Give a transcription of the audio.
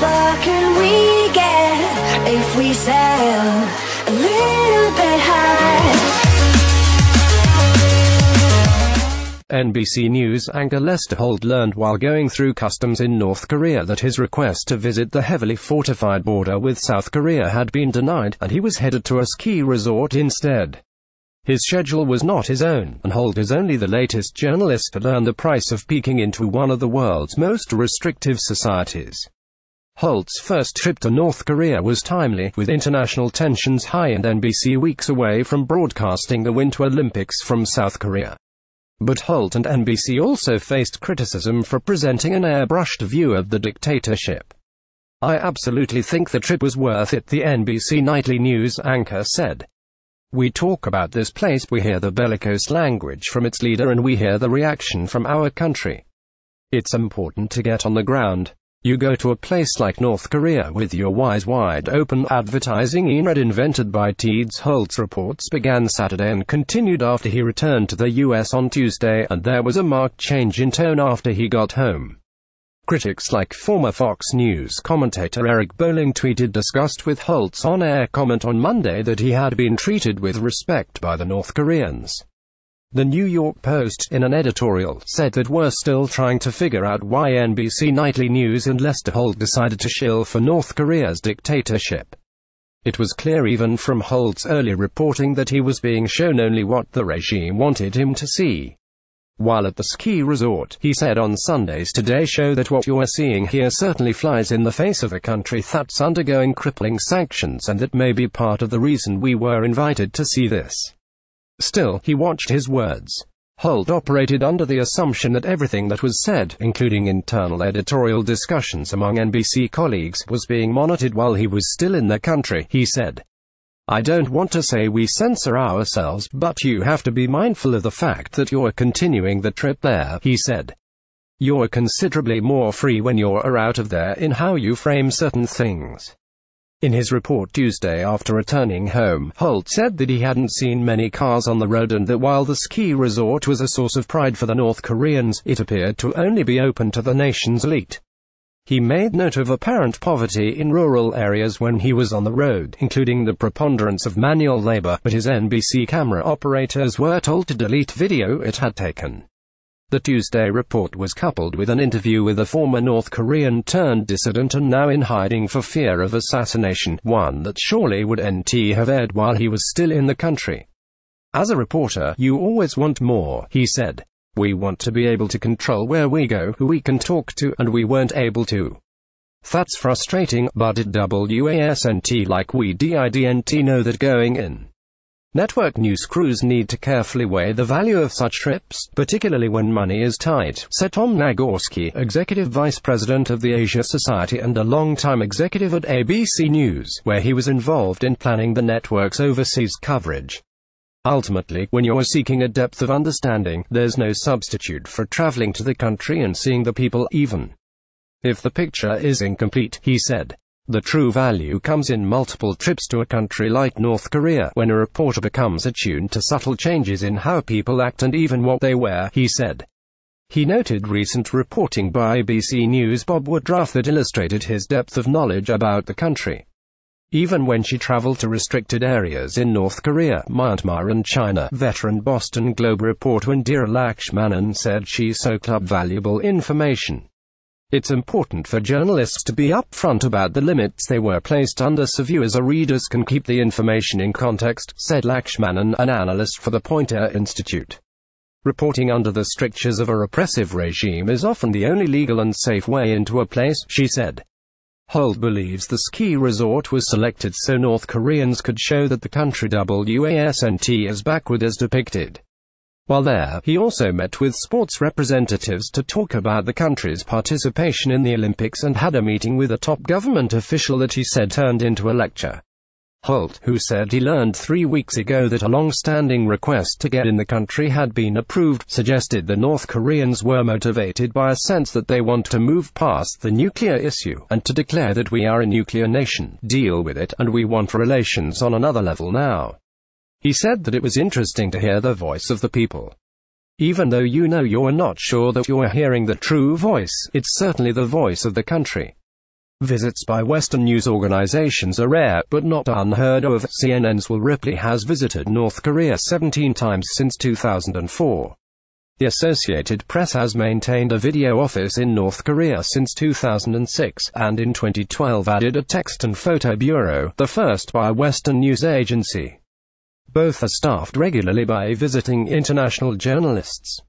far can we get if we sail a little bit high? NBC News anchor Lester Holt learned while going through customs in North Korea that his request to visit the heavily fortified border with South Korea had been denied, and he was headed to a ski resort instead. His schedule was not his own, and Holt is only the latest journalist to learn the price of peeking into one of the world's most restrictive societies. Holt's first trip to North Korea was timely, with international tensions high and NBC weeks away from broadcasting the Winter Olympics from South Korea. But Holt and NBC also faced criticism for presenting an airbrushed view of the dictatorship. I absolutely think the trip was worth it, the NBC Nightly News anchor said. We talk about this place, we hear the bellicose language from its leader, and we hear the reaction from our country. It's important to get on the ground. You go to a place like North Korea with your eyes wide open. Advertising Enred invented by Teeds Holtz reports began Saturday and continued after he returned to the US on Tuesday, and there was a marked change in tone after he got home. Critics like former Fox News commentator Eric Bowling tweeted disgust with Holtz's on-air comment on Monday that he had been treated with respect by the North Koreans. The New York Post, in an editorial, said that we're still trying to figure out why NBC Nightly News and Lester Holt decided to shill for North Korea's dictatorship. It was clear even from Holt's early reporting that he was being shown only what the regime wanted him to see. While at the ski resort, he said on Sunday's Today Show that what you are seeing here certainly flies in the face of a country that's undergoing crippling sanctions and that may be part of the reason we were invited to see this. Still, he watched his words. Holt operated under the assumption that everything that was said, including internal editorial discussions among NBC colleagues, was being monitored while he was still in the country, he said. I don't want to say we censor ourselves, but you have to be mindful of the fact that you're continuing the trip there, he said. You're considerably more free when you're out of there in how you frame certain things. In his report Tuesday after returning home, Holt said that he hadn't seen many cars on the road and that while the ski resort was a source of pride for the North Koreans, it appeared to only be open to the nation's elite. He made note of apparent poverty in rural areas when he was on the road, including the preponderance of manual labor, but his NBC camera operators were told to delete video it had taken. The Tuesday report was coupled with an interview with a former North Korean turned dissident and now in hiding for fear of assassination, one that surely would NT have aired while he was still in the country. As a reporter, you always want more, he said. We want to be able to control where we go, who we can talk to, and we weren't able to. That's frustrating, but did WASNT like we DIDNT know that going in. Network news crews need to carefully weigh the value of such trips, particularly when money is tight, said Tom Nagorski, executive vice president of the Asia Society and a long-time executive at ABC News, where he was involved in planning the network's overseas coverage. Ultimately, when you are seeking a depth of understanding, there's no substitute for traveling to the country and seeing the people even. If the picture is incomplete, he said. The true value comes in multiple trips to a country like North Korea, when a reporter becomes attuned to subtle changes in how people act and even what they wear, he said. He noted recent reporting by ABC News Bob Woodruff that illustrated his depth of knowledge about the country. Even when she traveled to restricted areas in North Korea, Myanmar and China, veteran Boston Globe reporter Indira Lakshmanan said she so club valuable information. It's important for journalists to be upfront about the limits they were placed under so viewers or readers can keep the information in context, said Lakshmanan, an analyst for the Pointer Institute. Reporting under the strictures of a repressive regime is often the only legal and safe way into a place, she said. Holt believes the ski resort was selected so North Koreans could show that the country WASNT is backward as depicted. While there, he also met with sports representatives to talk about the country's participation in the Olympics and had a meeting with a top government official that he said turned into a lecture. Holt, who said he learned three weeks ago that a long-standing request to get in the country had been approved, suggested the North Koreans were motivated by a sense that they want to move past the nuclear issue, and to declare that we are a nuclear nation, deal with it, and we want relations on another level now. He said that it was interesting to hear the voice of the people. Even though you know you are not sure that you are hearing the true voice, it's certainly the voice of the country. Visits by Western news organizations are rare, but not unheard of. CNN's Will Ripley has visited North Korea 17 times since 2004. The Associated Press has maintained a video office in North Korea since 2006, and in 2012 added a text and photo bureau, the first by a Western news agency. Both are staffed regularly by visiting international journalists.